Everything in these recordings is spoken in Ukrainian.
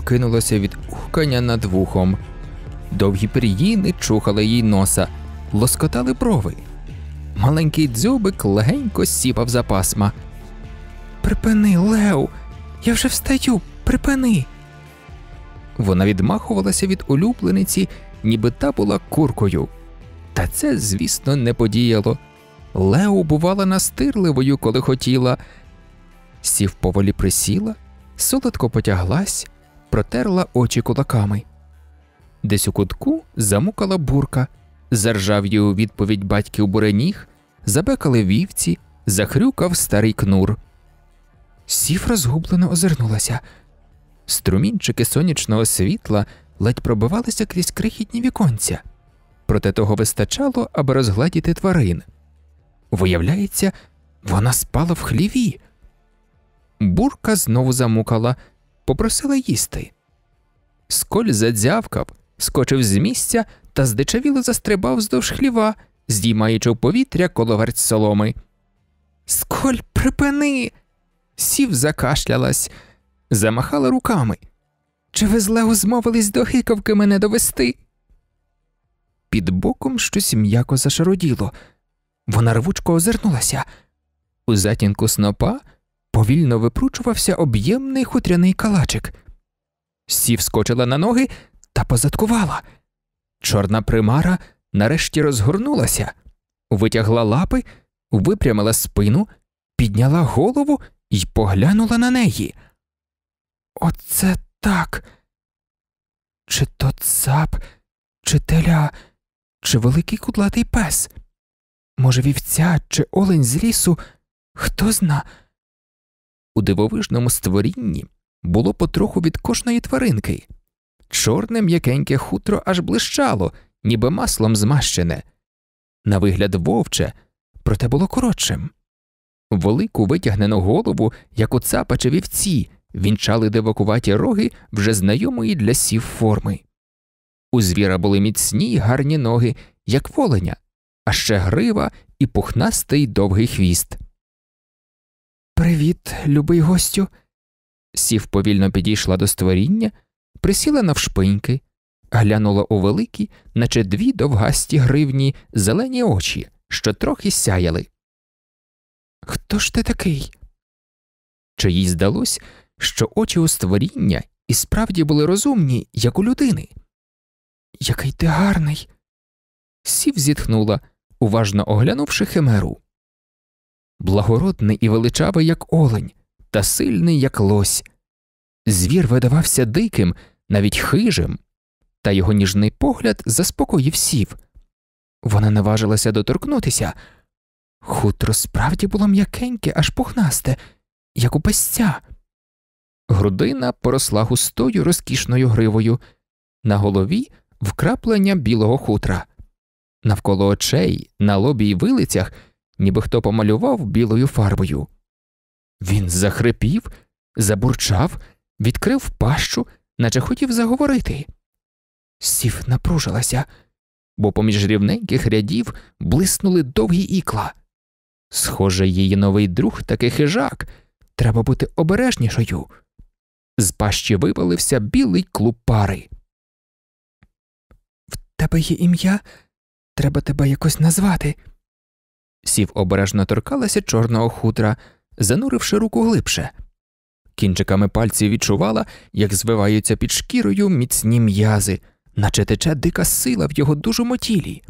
прокинулася від ухкання над вухом. Довгі пір'їни чухали їй носа, лоскотали брови. Маленький дзюбик легенько сіпав за пасма. Припини, Лео, я вже встаю, припини. Вона відмахувалася від улюблениці, ніби та була куркою. Та це, звісно, не подіяло. Лео бувала настирливою, коли хотіла. Сів поволі присіла, солодко потяглась протерла очі кулаками. Десь у кутку замукала бурка, заржав її у відповідь батьків буреніг, забекали вівці, захрюкав старий кнур. Сіфра згублено озирнулася. Струмінчики сонячного світла ледь пробивалися крізь крихітні віконця, проте того вистачало, аби розгладіти тварин. Виявляється, вона спала в хліві. Бурка знову замукала, попросила їсти. Сколь задзявкав, скочив з місця та здичавіло застрибав вздовж хліва, здіймаючи в повітря коловерць соломи. Сколь, припини. Сів закашлялась, замахала руками. Чи ви злегу змовились до хикавки мене довести? Під боком щось м'яко зашароділо. Вона рвучко озирнулася. У затінку снопа повільно випручувався об'ємний хутряний калачик. Сі вскочила на ноги та позадкувала. Чорна примара нарешті розгорнулася, витягла лапи, випрямила спину, підняла голову і поглянула на неї. Оце так. Чи то цап, чи теля, чи великий кудлатий пес? Може, вівця, чи олень з лісу? Хто зна? у дивовижному створінні було потроху від кожної тваринки. Чорне м'якеньке хутро аж блищало, ніби маслом змащене. На вигляд вовче, проте було коротшим. Велику витягнену голову, як у цапачі вівці, вінчали дивакуваті роги вже знайомої для сів форми. У звіра були міцні й гарні ноги, як воленя, а ще грива і пухнастий довгий хвіст. Привіт, любий гостю. Сів повільно підійшла до створіння, присіла навшпиньки, глянула у великі, наче дві довгасті гривні, зелені очі, що трохи сяяли. Хто ж ти такий? Чи їй здалось, що очі у створіння і справді були розумні, як у людини? Який ти гарний. Сів зітхнула, уважно оглянувши химеру благородний і величавий, як олень, та сильний, як лось. Звір видавався диким, навіть хижим, та його ніжний погляд заспокоїв сів. Вона наважилася доторкнутися. Хутро справді було м'якеньке, аж пухнасте, як у пастя. Грудина поросла густою розкішною гривою, на голові вкраплення білого хутра, навколо очей, на лобі й вилицях ніби хто помалював білою фарбою. Він захрипів, забурчав, відкрив пащу, наче хотів заговорити. Сів напружилася, бо поміж рівненьких рядів блиснули довгі ікла. Схоже, її новий друг таки хижак. Треба бути обережнішою. З пащі вивалився білий клуб пари. В тебе є ім'я, треба тебе якось назвати. Сів обережно торкалася чорного хутра, зануривши руку глибше. Кінчиками пальців відчувала, як звиваються під шкірою міцні м'язи, наче тече дика сила в його дужому тілі.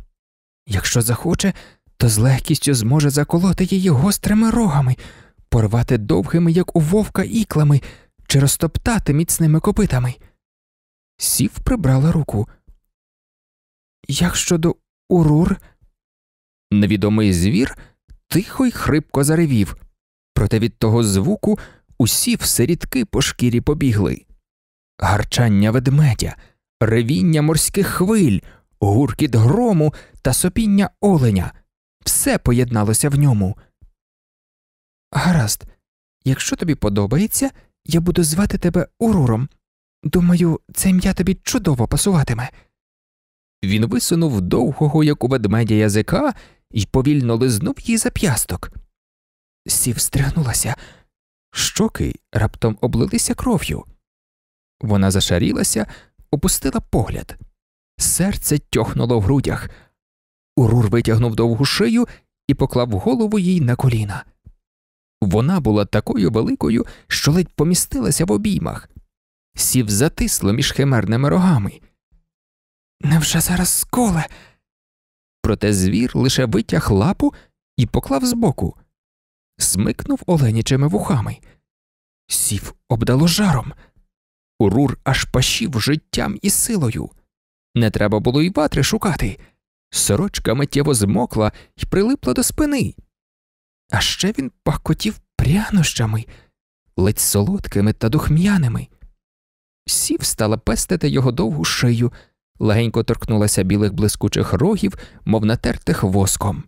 Якщо захоче, то з легкістю зможе заколоти її гострими рогами, порвати довгими, як у вовка, іклами, чи розтоптати міцними копитами. Сів прибрала руку. Як щодо урур. Невідомий звір тихо й хрипко заревів, проте від того звуку усі все рідки по шкірі побігли. Гарчання ведмедя, ревіння морських хвиль, гуркіт грому та сопіння оленя все поєдналося в ньому. Гаразд, якщо тобі подобається, я буду звати тебе Уруром. Думаю, це ім'я тобі чудово пасуватиме. Він висунув довгого, як у ведмедя язика і повільно лизнув її за п'ясток. Сів стригнулася, щоки раптом облилися кров'ю. Вона зашарілася, опустила погляд, серце тьохнуло в грудях. Урур витягнув довгу шию і поклав голову їй на коліна. Вона була такою великою, що ледь помістилася в обіймах, сів затисло між химерними рогами. Невже зараз сколе? проте звір лише витяг лапу і поклав збоку, смикнув оленячими вухами, сів обдало жаром. Урур аж пашів життям і силою. Не треба було й ватри шукати. Сорочка миттєво змокла і прилипла до спини. А ще він пахкотів прянощами, ледь солодкими та духм'яними. Сів стала пестити його довгу шию, легенько торкнулася білих блискучих рогів, мов натертих воском.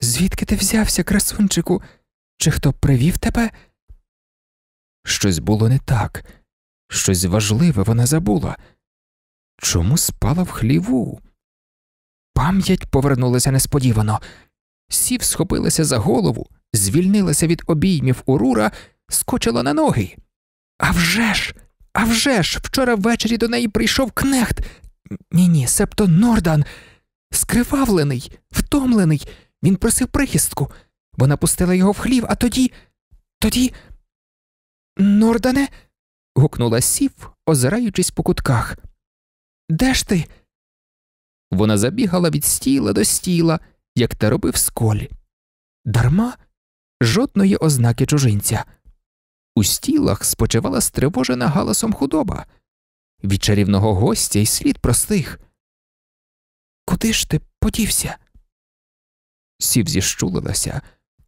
Звідки ти взявся, красунчику? Чи хто привів тебе? Щось було не так, щось важливе вона забула. Чому спала в хліву? Пам'ять повернулася несподівано. Сів схопилася за голову, звільнилася від обіймів урура, скочила на ноги. А вже ж! А вже ж, вчора ввечері до неї прийшов кнехт. Ні, ні, септо Нордан. Скривавлений, втомлений. Він просив прихистку. Вона пустила його в хлів, а тоді. тоді. Нордане. гукнула сів, озираючись по кутках. Де ж ти? Вона забігала від стіла до стіла, як те робив сколь. Дарма жодної ознаки чужинця. У стілах спочивала стривожена галасом худоба. Від чарівного гостя й слід простих. Куди ж ти подівся? Сів зіщулилася,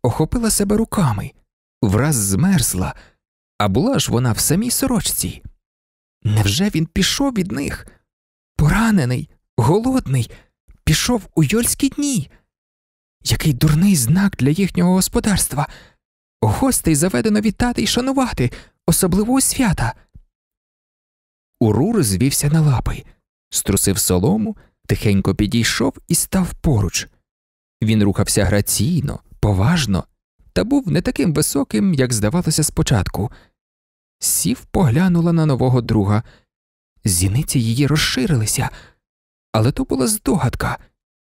охопила себе руками, враз змерзла, а була ж вона в самій сорочці. Невже він пішов від них? Поранений, голодний, пішов у йольські дні? Який дурний знак для їхнього господарства. Гостей заведено вітати і шанувати, особливо у свята. Урур звівся на лапи, струсив солому, тихенько підійшов і став поруч. Він рухався граційно, поважно, та був не таким високим, як здавалося спочатку. Сів поглянула на нового друга. Зіниці її розширилися, але то була здогадка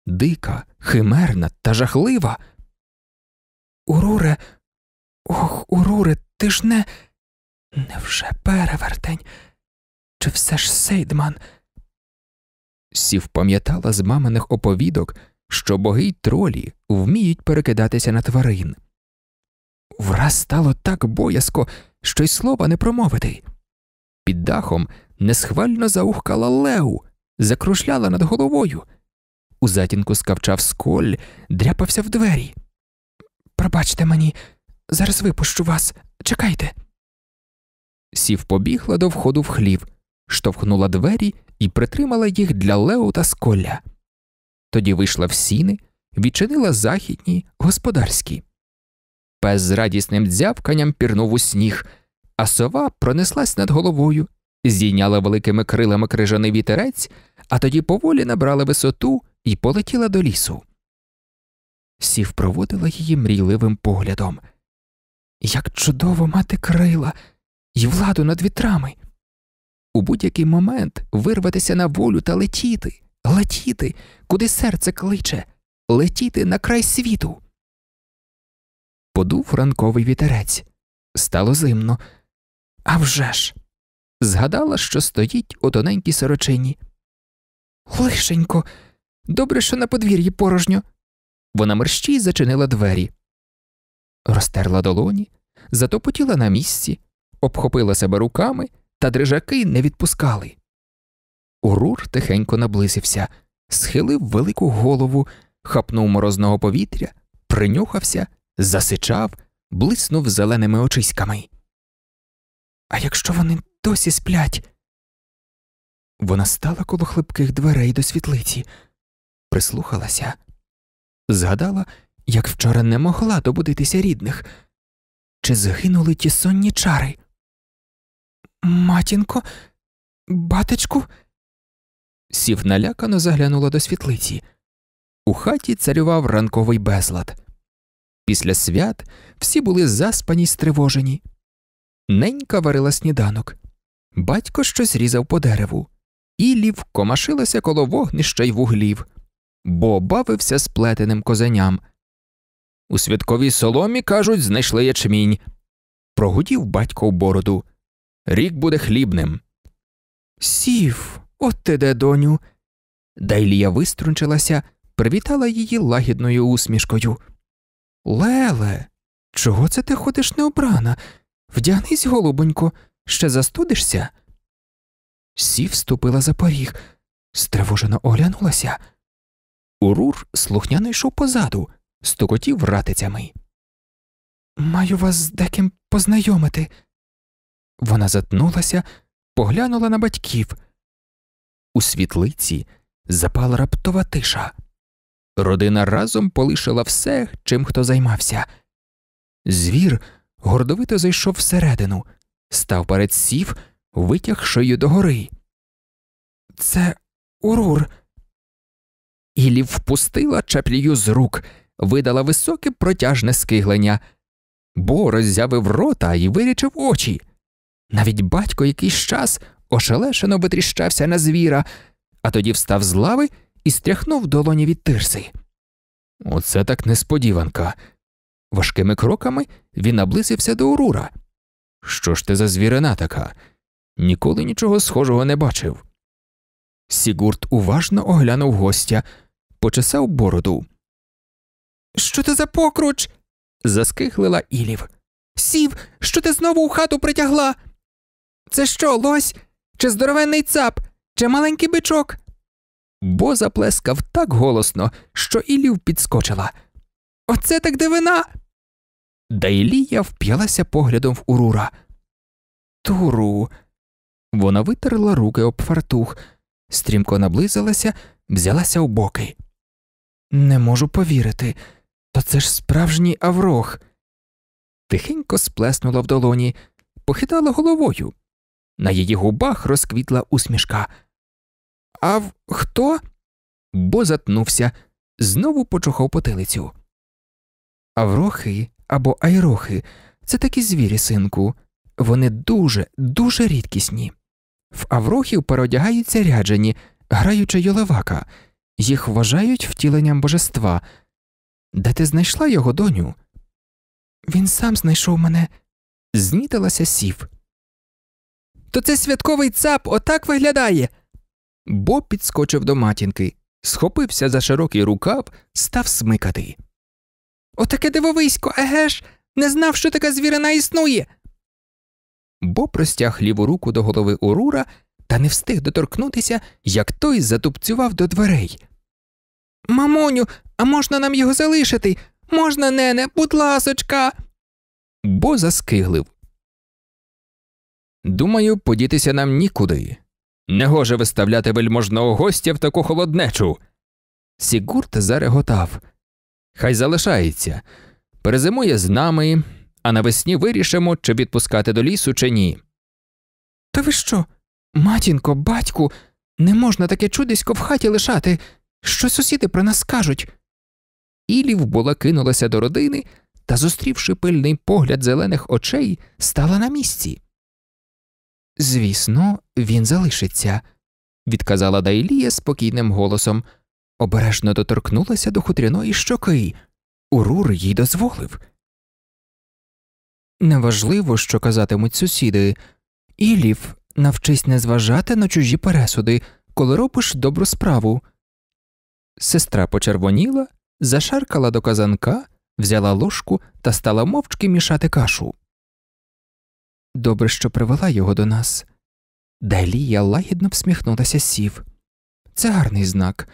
дика, химерна та жахлива. Уруре. Ох, Уруре, ти ж не. Невже перевертень? Чи все ж Сейдман? Сів пам'ятала з маминих оповідок, що боги й тролі вміють перекидатися на тварин. Враз стало так боязко, що й слова не промовити. Під дахом несхвально заухкала леу, закрушляла над головою. У затінку скавчав сколь, дряпався в двері. Пробачте мені, Зараз випущу вас. Чекайте. Сів побігла до входу в хлів, штовхнула двері і притримала їх для Лео та Сколля. Тоді вийшла в сіни, відчинила західні, господарські. Пес з радісним дзявканням пірнув у сніг, а сова пронеслась над головою, зійняла великими крилами крижаний вітерець, а тоді поволі набрала висоту і полетіла до лісу. Сів проводила її мрійливим поглядом. Як чудово мати крила і владу над вітрами. У будь-який момент вирватися на волю та летіти, летіти, куди серце кличе, летіти на край світу. Подув ранковий вітерець. Стало зимно. А вже ж! Згадала, що стоїть у тоненькій сорочині. Лишенько, добре, що на подвір'ї порожньо. Вона мерщій зачинила двері розтерла долоні, затопотіла на місці, обхопила себе руками, та дрижаки не відпускали. Урур тихенько наблизився, схилив велику голову, хапнув морозного повітря, принюхався, засичав, блиснув зеленими очиськами. А якщо вони досі сплять? Вона стала коло хлипких дверей до світлиці, прислухалася, згадала, як вчора не могла добудитися рідних. Чи згинули ті сонні чари? Матінко, батечку. Сів налякано заглянула до світлиці. У хаті царював ранковий безлад. Після свят всі були заспані й стривожені. Ненька варила сніданок, батько щось різав по дереву, Ілів комашилася коло вогнища й вуглів, бо бавився сплетеним козеням. У святковій соломі, кажуть, знайшли ячмінь. Прогудів батько в бороду. Рік буде хлібним. Сів, от ти де, доню. Дайлія виструнчилася, привітала її лагідною усмішкою. Леле, чого це ти ходиш необрана? Вдягнись, голубонько, ще застудишся. Сів ступила за поріг, стривожено оглянулася. Урур слухняно йшов позаду стукотів ратицями. Маю вас з деким познайомити. Вона затнулася, поглянула на батьків. У світлиці запала раптова тиша. Родина разом полишила все, чим хто займався. Звір гордовито зайшов всередину, став перед сів, витяг шию догори. Це урур. Ілі впустила чаплію з рук видала високе протяжне скиглення. Бо роззявив рота і вирічив очі. Навіть батько якийсь час ошелешено витріщався на звіра, а тоді встав з лави і стряхнув долоні від тирси. Оце так несподіванка. Важкими кроками він наблизився до Урура. Що ж ти за звірина така? Ніколи нічого схожого не бачив. Сігурд уважно оглянув гостя, почесав бороду. Що ти за покруч? заскихлила Ілів. Сів, що ти знову у хату притягла. Це що, лось? Чи здоровенний цап, чи маленький бичок? Бо заплескав так голосно, що Ілів підскочила. Оце так дивина. Да Ілія вп'ялася поглядом в Урура. Туру. Вона витерла руки об фартух, стрімко наблизилася, взялася у боки. Не можу повірити. То це ж справжній Аврох. Тихенько сплеснула в долоні, похитала головою. На її губах розквітла усмішка. Ав хто? Бо затнувся, знову почухав потилицю. Аврохи або айрохи це такі звірі, синку. Вони дуже, дуже рідкісні. В аврохів переодягаються ряджені, граючи Йолавака, їх вважають втіленням божества. Де ти знайшла його доню? Він сам знайшов мене, знітилася сів. То це святковий цап отак виглядає. Бо підскочив до матінки, схопився за широкий рукав, став смикати. Отаке дивовисько, егеш, не знав, що така звірина існує. Бо простяг ліву руку до голови Урура та не встиг доторкнутися, як той затупцював до дверей. Мамоню, а можна нам його залишити? Можна, нене, будь ласочка. Бо заскиглив. Думаю, подітися нам нікуди. Негоже виставляти вельможного гостя в таку холоднечу. Сігурт зареготав. Хай залишається. Перезимує з нами, а навесні вирішимо, чи відпускати до лісу, чи ні. Та ви що? Матінко, батьку, не можна таке чудисько в хаті лишати. Що сусіди про нас кажуть? Ілів була кинулася до родини та, зустрівши пильний погляд зелених очей, стала на місці. Звісно, він залишиться, відказала Дайлія спокійним голосом. Обережно доторкнулася до хутряної щоки. Урур їй дозволив. Неважливо, що казатимуть сусіди. Ілів, навчись не зважати на чужі пересуди, коли робиш добру справу. Сестра почервоніла, зашаркала до казанка, взяла ложку та стала мовчки мішати кашу. Добре, що привела його до нас. Далія лагідно всміхнулася сів. Це гарний знак.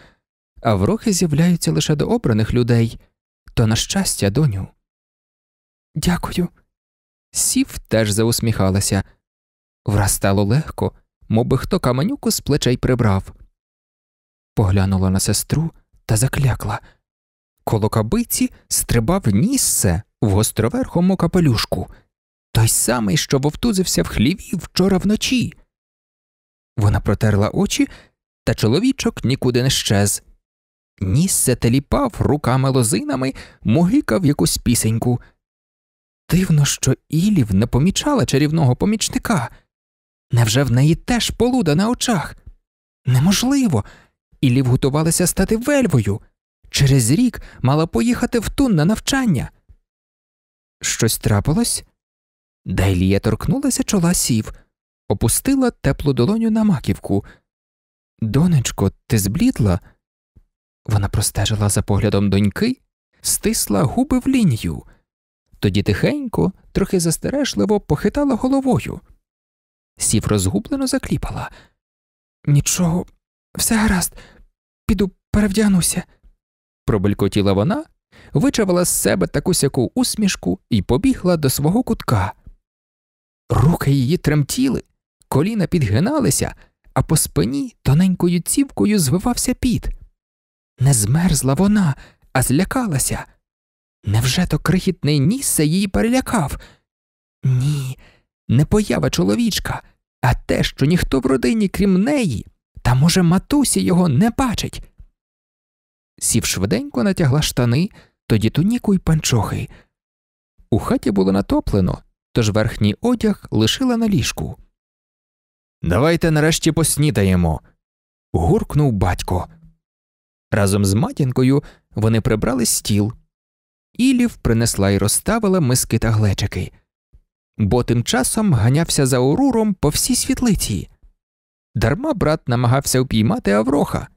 А врохи з'являються лише до обраних людей, то, на щастя, доню. Дякую. Сів теж заусміхалася. Враз стало легко, мов би хто каменюку з плечей прибрав поглянула на сестру та заклякла. Коло кабиці стрибав ніссе в гостроверхому капелюшку, той самий, що вовтузився в хліві вчора вночі. Вона протерла очі, та чоловічок нікуди не щез. Ніссе теліпав руками лозинами, могикав якусь пісеньку. Дивно, що Ілів не помічала чарівного помічника. Невже в неї теж полуда на очах? Неможливо, і Лів готувалася стати вельвою. Через рік мала поїхати в тун на навчання. Щось трапилось? Дайлія торкнулася чола сів, опустила теплу долоню на маківку. Донечко, ти зблідла? Вона простежила за поглядом доньки, стисла губи в лінію, тоді тихенько, трохи застережливо похитала головою. Сів розгублено закліпала. Нічого, все гаразд, піду перевдягнуся, пробелькотіла вона, вичавила з себе таку сяку усмішку і побігла до свого кутка. Руки її тремтіли, коліна підгиналися, а по спині тоненькою цівкою звивався піт. Не змерзла вона, а злякалася. Невже то крихітний нісся її перелякав? Ні, не поява чоловічка, а те, що ніхто в родині, крім неї, та, може, матусі його не бачить. Сів швиденько натягла штани, тоді туніку й панчохи. У хаті було натоплено, тож верхній одяг лишила на ліжку. Давайте нарешті поснідаємо. гуркнув батько. Разом з матінкою вони прибрали стіл. Ілів принесла і розставила миски та глечики, бо тим часом ганявся за оруром по всій світлиці. Дарма брат намагався упіймати Авроха.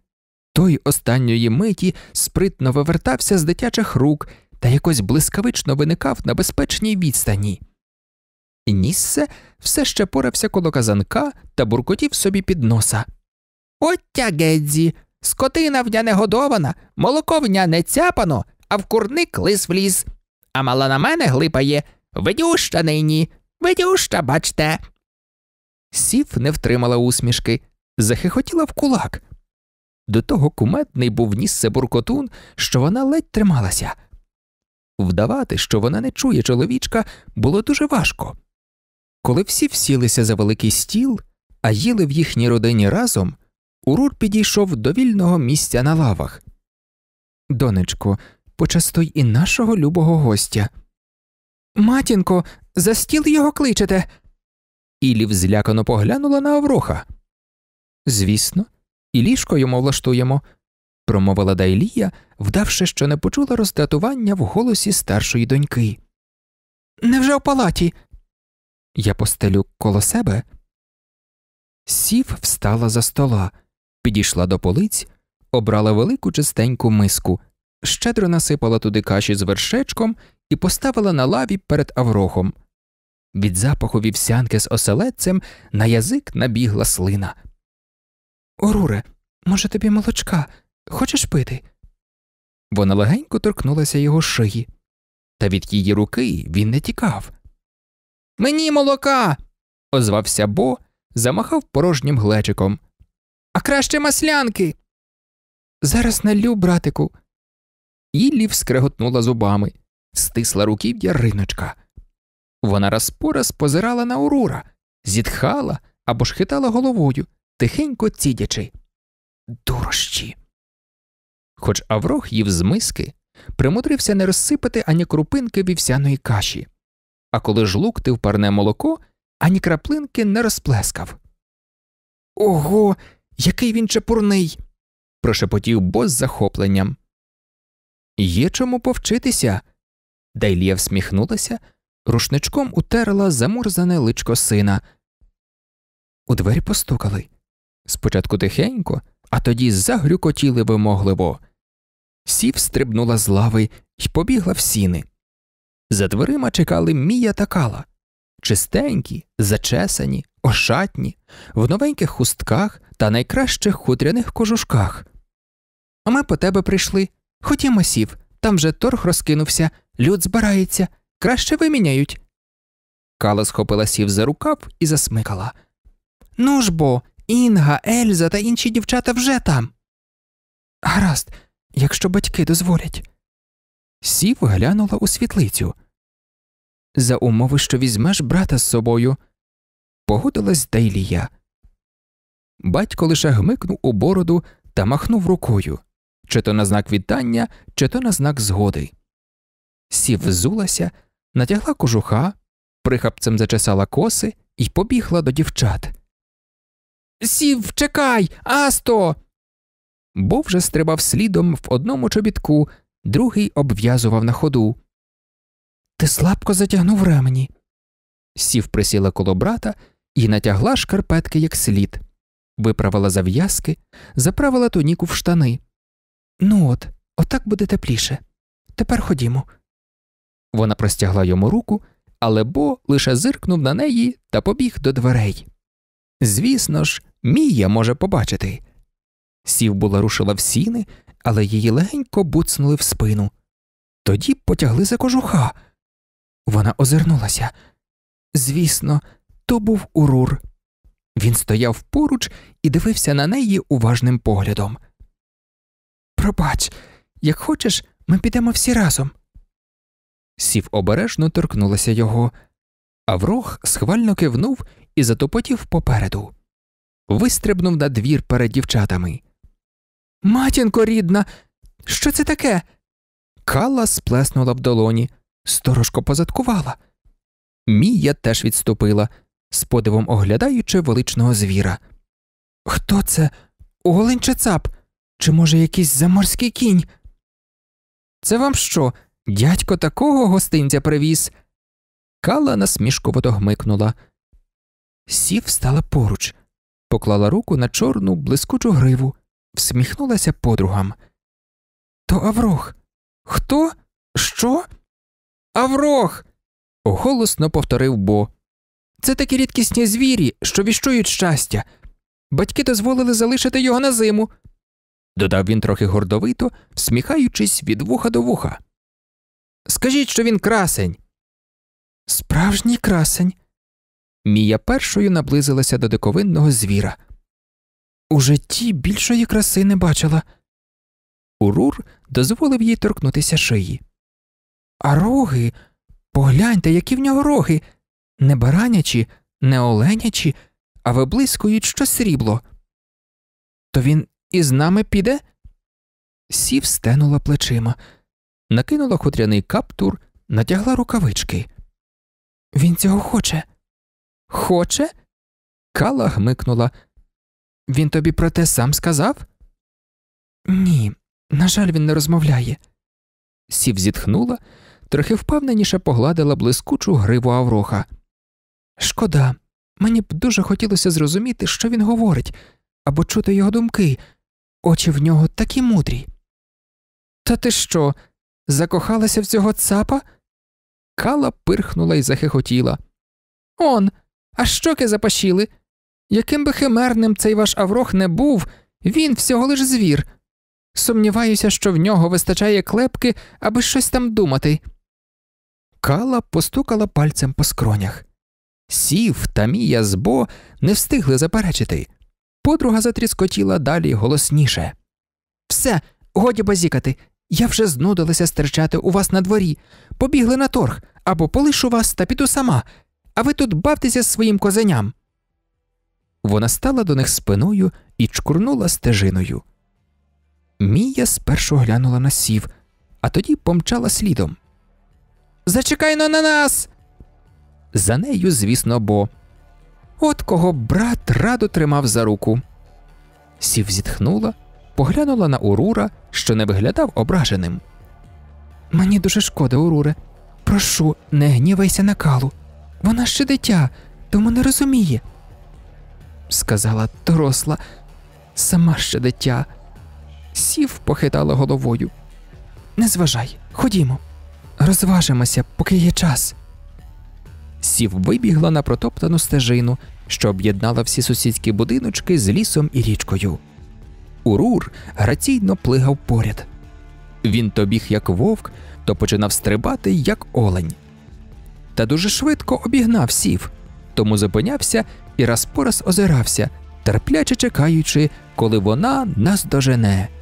Той останньої миті спритно вивертався з дитячих рук та якось блискавично виникав на безпечній відстані. Ніссе все ще порався коло казанка та буркотів собі під носа. Оття Гедзі, скотина вня не годована, молоко вня не цяпано, а в курник лис вліз. А мала на мене глипає. Видюща нині, ведюща, бачте. Сів не втримала усмішки, захихотіла в кулак. До того кумедний був ніс буркотун, що вона ледь трималася. Вдавати, що вона не чує чоловічка, було дуже важко. Коли всі всілися за великий стіл, а їли в їхній родині разом, Урур підійшов до вільного місця на лавах. Донечко, почастуй і нашого любого гостя. Матінко, за стіл його кличете. Ілів злякано поглянула на Авроха. Звісно, і ліжко йому влаштуємо, промовила Дайлія, вдавши, що не почула роздратування в голосі старшої доньки. Невже в палаті? Я постелю коло себе. Сів встала за стола, підійшла до полиць, обрала велику чистеньку миску, щедро насипала туди каші з вершечком і поставила на лаві перед Аврохом. Від запаху вівсянки з оселедцем на язик набігла слина. Оруре, може, тобі молочка? Хочеш пити? Вона легенько торкнулася його шиї, та від її руки він не тікав. Мені молока. озвався Бо, замахав порожнім глечиком. А краще маслянки. Зараз налю, братику. Іллі вскреготнула зубами, стисла руків'я риночка. Вона раз по раз позирала на Урура, зітхала або ж хитала головою, тихенько цідячи. Дурощі. Хоч Аврох їв з миски, примудрився не розсипати ані крупинки вівсяної каші, а коли ж жлуктив парне молоко, ані краплинки не розплескав. Ого, який він чепурний. прошепотів бос з захопленням. Є чому повчитися. Дайлія всміхнулася рушничком утерла замурзане личко сина. У двері постукали. Спочатку тихенько, а тоді загрюкотіли вимогливо. Сів стрибнула з лави і побігла в сіни. За дверима чекали Мія та Кала. Чистенькі, зачесані, ошатні, в новеньких хустках та найкращих хутряних кожушках. А ми по тебе прийшли. Ходімо сів, там же торг розкинувся, люд збирається. Краще виміняють. Кала схопила сів за рукав і засмикала. Ну ж бо, Інга, Ельза та інші дівчата вже там. Гаразд, якщо батьки дозволять. Сів глянула у світлицю. За умови, що візьмеш брата з собою, погодилась Дейлія. Батько лише гмикнув у бороду та махнув рукою чи то на знак вітання, чи то на знак згоди. Сів взулася натягла кожуха, прихапцем зачесала коси і побігла до дівчат. Сів, чекай, Асто. Бо вже стрибав слідом в одному чобітку, другий обв'язував на ходу. Ти слабко затягнув ремені. Сів присіла коло брата і натягла шкарпетки як слід, виправила зав'язки, заправила туніку в штани. Ну от, отак буде тепліше. Тепер ходімо. Вона простягла йому руку, але Бо лише зиркнув на неї та побіг до дверей. Звісно ж, Мія може побачити. Сів була рушила в сіни, але її легенько буцнули в спину. Тоді потягли за кожуха. Вона озирнулася. Звісно, то був урур. Він стояв поруч і дивився на неї уважним поглядом. Пробач, як хочеш, ми підемо всі разом сів обережно торкнулася його. Аврох схвально кивнув і затопотів попереду. Вистрибнув на двір перед дівчатами. Матінко рідна, що це таке? Кала сплеснула в долоні, сторожко позадкувала. Мія теж відступила, з подивом оглядаючи величного звіра. Хто це? Голень чи цап? Чи, може, якийсь заморський кінь? Це вам що? Дядько такого гостинця привіз. Кала насмішкувато гмикнула. Сів стала поруч, поклала руку на чорну блискучу гриву, всміхнулася подругам. То Аврох. Хто? Що? Аврох. голосно повторив Бо. Це такі рідкісні звірі, що віщують щастя. Батьки дозволили залишити його на зиму, додав він трохи гордовито, всміхаючись від вуха до вуха. Скажіть, що він красень. Справжній красень. Мія першою наблизилася до диковинного звіра. У житті більшої краси не бачила. Урур дозволив їй торкнутися шиї. А роги, погляньте, які в нього роги. Не баранячі, не оленячі, а виблискують щось срібло. То він із нами піде? Сів стенула плечима накинула хутряний каптур, натягла рукавички. Він цього хоче. Хоче? Кала гмикнула. Він тобі про те сам сказав? Ні, на жаль, він не розмовляє. Сів зітхнула, трохи впевненіше погладила блискучу гриву Авроха. Шкода, мені б дуже хотілося зрозуміти, що він говорить, або чути його думки. Очі в нього такі мудрі. Та ти що? закохалася в цього цапа? Кала пирхнула і захихотіла. Он, а щоки запашіли. Яким би химерним цей ваш Аврох не був, він всього лиш звір. Сумніваюся, що в нього вистачає клепки, аби щось там думати. Кала постукала пальцем по скронях. Сів та Мія з Бо не встигли заперечити. Подруга затріскотіла далі голосніше. Все, годі базікати, я вже знудилася стерчати у вас на дворі, побігли на торг або полишу вас та піду сама, а ви тут бавтеся з своїм козеням. Вона стала до них спиною і чкурнула стежиною. Мія спершу глянула на сів, а тоді помчала слідом. Зачекай на нас. За нею, звісно, бо. От кого брат радо тримав за руку. Сів зітхнула поглянула на Урура, що не виглядав ображеним. Мені дуже шкода, Уруре. Прошу, не гнівайся на калу. Вона ще дитя, тому не розуміє. Сказала доросла, сама ще дитя. Сів, похитала головою. Не зважай, ходімо, розважимося, поки є час. Сів вибігла на протоптану стежину, що об'єднала всі сусідські будиночки з лісом і річкою. Урур граційно плигав поряд. Він то біг як вовк, то починав стрибати, як олень. Та дуже швидко обігнав сів, тому зупинявся і раз по раз озирався, терпляче чекаючи, коли вона нас дожене.